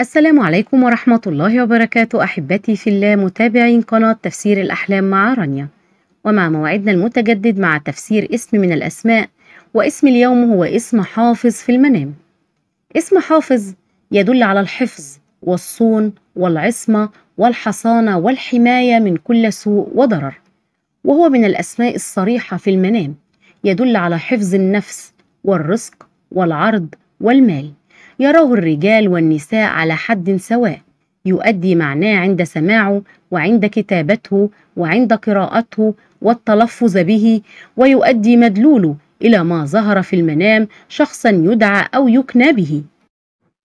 السلام عليكم ورحمة الله وبركاته أحبتي في الله متابعين قناة تفسير الأحلام مع رانيا ومع موعدنا المتجدد مع تفسير اسم من الأسماء واسم اليوم هو اسم حافظ في المنام اسم حافظ يدل على الحفظ والصون والعصمة والحصانة والحماية من كل سوء وضرر وهو من الأسماء الصريحة في المنام يدل على حفظ النفس والرزق والعرض والمال يراه الرجال والنساء على حد سواء يؤدي معناه عند سماعه وعند كتابته وعند قراءته والتلفظ به ويؤدي مدلوله إلى ما ظهر في المنام شخصا يدعى أو يكنى به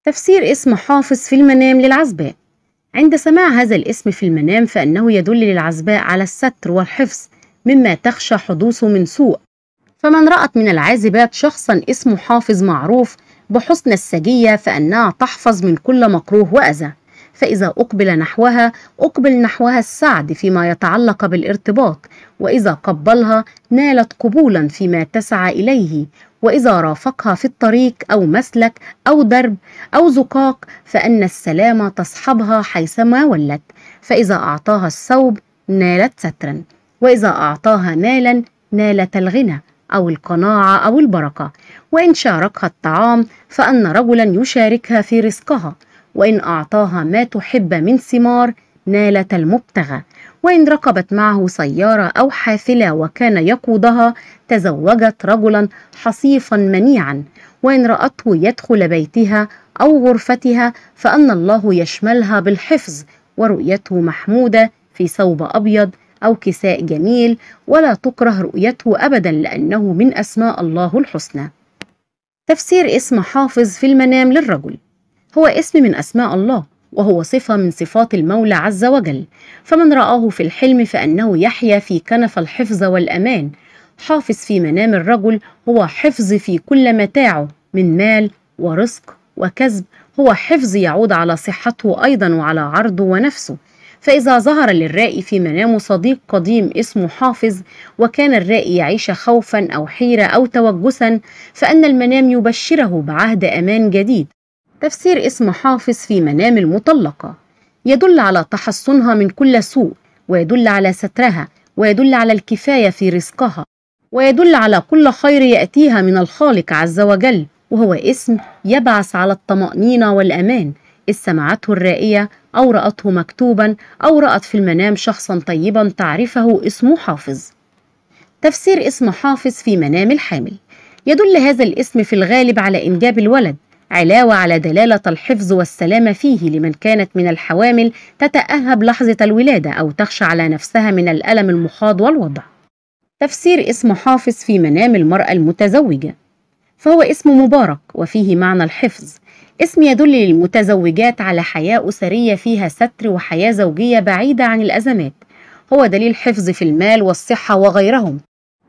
تفسير اسم حافظ في المنام للعزباء عند سماع هذا الاسم في المنام فإنه يدل للعزباء على الستر والحفظ مما تخشى حدوثه من سوء فمن رأت من العازبات شخصا اسمه حافظ معروف بحسن السجية فأنها تحفظ من كل مكروه وأذى فإذا أقبل نحوها أقبل نحوها السعد فيما يتعلق بالارتباط وإذا قبلها نالت قبولا فيما تسعى إليه وإذا رافقها في الطريق أو مسلك أو درب أو زقاق فأن السلامة تصحبها حيثما ولت فإذا أعطاها الثوب نالت سترا وإذا أعطاها مالا نالت الغنى أو القناعة أو البركة وإن شاركها الطعام فأن رجلا يشاركها في رزقها وإن أعطاها ما تحب من ثمار نالت المبتغى وإن ركبت معه سيارة أو حافلة وكان يقودها تزوجت رجلا حصيفا منيعا وإن رأته يدخل بيتها أو غرفتها فأن الله يشملها بالحفظ ورؤيته محمودة في ثوب أبيض أو كساء جميل ولا تكره رؤيته أبدا لأنه من أسماء الله الحسنى تفسير اسم حافظ في المنام للرجل هو اسم من أسماء الله وهو صفة من صفات المولى عز وجل فمن رآه في الحلم فأنه يحيا في كنف الحفظ والأمان حافظ في منام الرجل هو حفظ في كل متاعه من مال ورزق وكسب هو حفظ يعود على صحته أيضا وعلى عرضه ونفسه فإذا ظهر للرائي في منامه صديق قديم اسمه حافظ وكان الرائي يعيش خوفا أو حيرة أو توجسا فأن المنام يبشره بعهد أمان جديد تفسير اسم حافظ في منام المطلقة يدل على تحصنها من كل سوء ويدل على سترها ويدل على الكفاية في رزقها ويدل على كل خير يأتيها من الخالق عز وجل وهو اسم يبعث على الطمأنينة والأمان إذ سمعته الرائية أو رأته مكتوبا أو رأت في المنام شخصا طيبا تعرفه اسمه حافظ تفسير اسم حافظ في منام الحامل يدل هذا الاسم في الغالب على إنجاب الولد علاوة على دلالة الحفظ والسلامة فيه لمن كانت من الحوامل تتأهب لحظة الولادة أو تخشى على نفسها من الألم المخاض والوضع تفسير اسم حافظ في منام المرأة المتزوجة فهو اسم مبارك وفيه معنى الحفظ اسم يدل للمتزوجات على حياة أسرية فيها ستر وحياة زوجية بعيدة عن الأزمات هو دليل حفظ في المال والصحة وغيرهم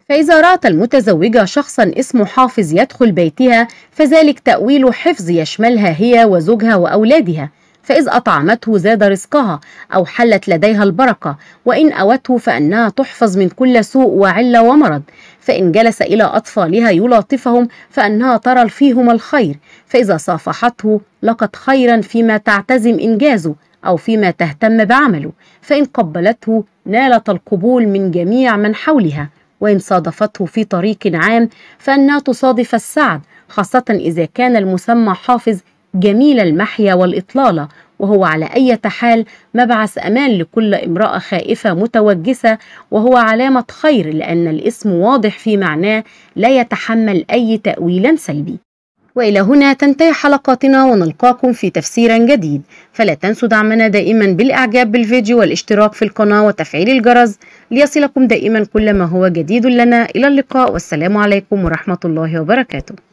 فإذا رأت المتزوجة شخصا اسمه حافظ يدخل بيتها فذلك تأويل حفظ يشملها هي وزوجها وأولادها فإذ أطعمته زاد رزقها أو حلت لديها البركة وإن أوته فأنها تحفظ من كل سوء وعلة ومرض فإن جلس إلى أطفالها يلاطفهم فأنها ترى فيهم الخير فإذا صافحته لقت خيرا فيما تعتزم إنجازه أو فيما تهتم بعمله فإن قبلته نالت القبول من جميع من حولها وإن صادفته في طريق عام فأنها تصادف السعد خاصة إذا كان المسمى حافظ جميل المحيا والإطلالة وهو على أي حال مبعث أمان لكل امرأة خائفة متوجسة وهو علامة خير لأن الاسم واضح في معناه لا يتحمل أي تأويل سلبي وإلى هنا تنتهي حلقاتنا ونلقاكم في تفسير جديد فلا تنسوا دعمنا دائما بالإعجاب بالفيديو والاشتراك في القناة وتفعيل الجرس ليصلكم دائما كل ما هو جديد لنا إلى اللقاء والسلام عليكم ورحمة الله وبركاته